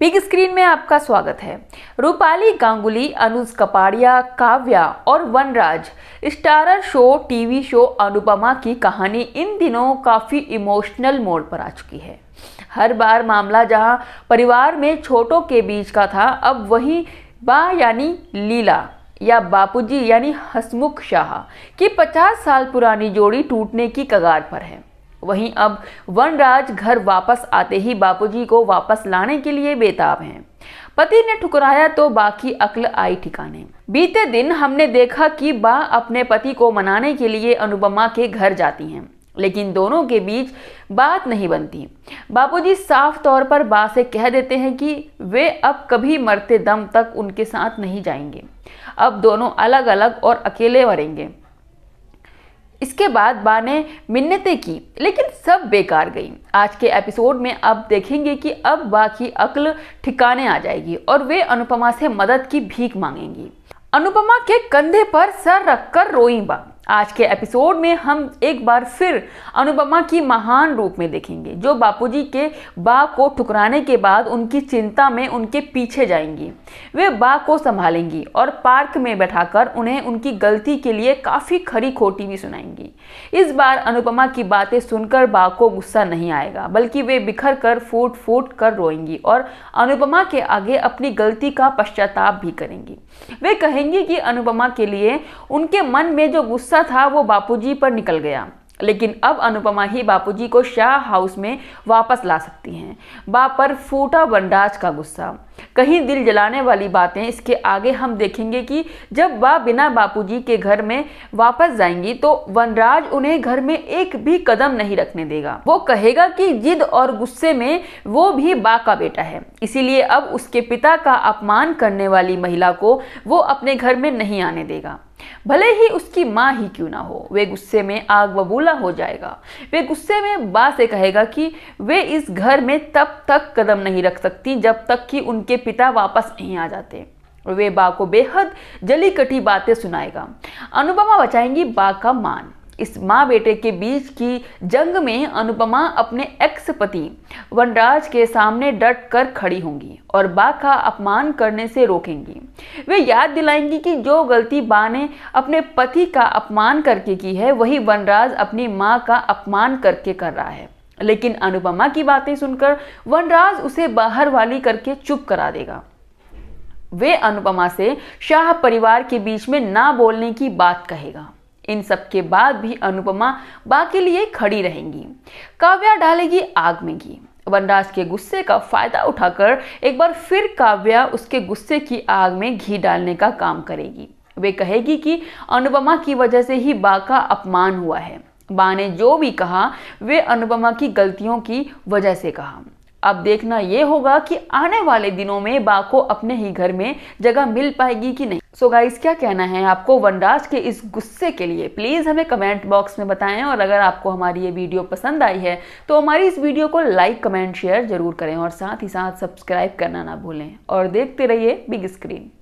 big screen में आपका स्वागत है रूपाली गांगुली अनुज कपाड़िया काव्या और Vanraj starrer show TV show Anupamaa की कहानी इन दिनों काफ़ी इमोशनल मोड पर आ चुकी है हर बार मामला जहां परिवार में छोटों के बीच का था अब वही बा यानी लीला या बापूजी यानी हसमुख शाह की 50 साल पुरानी जोड़ी टूटने की कगार पर है वहीं अब वनराज घर वापस आते ही बापूजी को वापस लाने के लिए बेताब हैं पति ने ठुकराया तो बाकी अक्ल आई ठिकाने बीते दिन हमने देखा कि बा अपने पति को मनाने के लिए अनुपमा के घर जाती हैं लेकिन दोनों के बीच बात नहीं बनती बापूजी साफ तौर पर बा से कह देते हैं कि वे अब कभी मरते दम तक उनके साथ नहीं जाएंगे अब दोनों अलग अलग और अकेले मरेंगे इसके बाद बा ने मिन्नतें की लेकिन सब बेकार गई आज के एपिसोड में अब देखेंगे कि अब बा की अक्ल ठिकाने आ जाएगी और वे अनुपमा से मदद की भीख मांगेंगी अनुपमा के कंधे पर सर रखकर रोई बा आज के एपिसोड में हम एक बार फिर अनुपमा की महान रूप में देखेंगे जो बापूजी के बा को ठुकराने के बाद उनकी चिंता में उनके पीछे जाएंगी वे बा को संभालेंगी और पार्क में बैठाकर उन्हें उनकी गलती के लिए काफ़ी खरी खोटी भी सुनाएंगी इस बार अनुपमा की बातें सुनकर बा को गुस्सा नहीं आएगा बल्कि वे बिखर कर फूट फूट कर रोएंगी और अनुपमा के आगे अपनी गलती का पश्चाताप भी करेंगी वे कहेंगी कि अनुपमा के लिए उनके मन में जो गुस्सा गुस्सा था वो बापूजी पर निकल गया लेकिन अब अनुपमा ही बापूजी को शाह हाउस में वापस ला सकती हैं बाप पर फूटा बंडाज का गुस्सा कहीं दिल जलाने वाली बातें इसके आगे हम देखेंगे कि जब बा बिना बापूजी के घर में वापस जाएंगी तो वनराज उन्हें घर में एक भी कदम नहीं रखने देगा वो कहेगा कि जिद और गुस्से में वो भी बा का बेटा है इसीलिए अब उसके पिता का अपमान करने वाली महिला को वो अपने घर में नहीं आने देगा भले ही उसकी माँ ही क्यों ना हो वे गुस्से में आग बबूला हो जाएगा वे गुस्से में बा से कहेगा कि वे इस घर में तब तक कदम नहीं रख सकती जब तक कि उनके पिता वापस नहीं आ जाते वे बा को बेहद जली कटी बातें सुनाएगा अनुपमा बचाएंगी बा का मान इस माँ बेटे के बीच की जंग में अनुपमा अपने एक्स पति वनराज के सामने डट कर खड़ी होंगी और बा का अपमान करने से रोकेंगी वे याद दिलाएंगी कि जो गलती बा ने अपने पति का अपमान करके की है वही वनराज अपनी माँ का अपमान करके कर रहा है लेकिन अनुपमा की बातें सुनकर वनराज उसे बाहर वाली करके चुप करा देगा वे अनुपमा से शाह परिवार के बीच में ना बोलने की बात कहेगा इन सब के बाद भी अनुपमा बा के लिए खड़ी रहेंगी काव्या डालेगी आग में घी वनराज के गुस्से का फायदा उठाकर एक बार फिर काव्या उसके गुस्से की आग में घी डालने का काम करेगी वे कहेगी कि अनुपमा की वजह से ही बा का अपमान हुआ है बा ने जो भी कहा वे अनुपमा की गलतियों की वजह से कहा अब देखना ये होगा कि आने वाले दिनों में बा को अपने ही घर में जगह मिल पाएगी कि नहीं सो so गाइस क्या कहना है आपको वनराज के इस गुस्से के लिए प्लीज़ हमें कमेंट बॉक्स में बताएं और अगर आपको हमारी ये वीडियो पसंद आई है तो हमारी इस वीडियो को लाइक कमेंट शेयर जरूर करें और साथ ही साथ सब्सक्राइब करना ना भूलें और देखते रहिए बिग स्क्रीन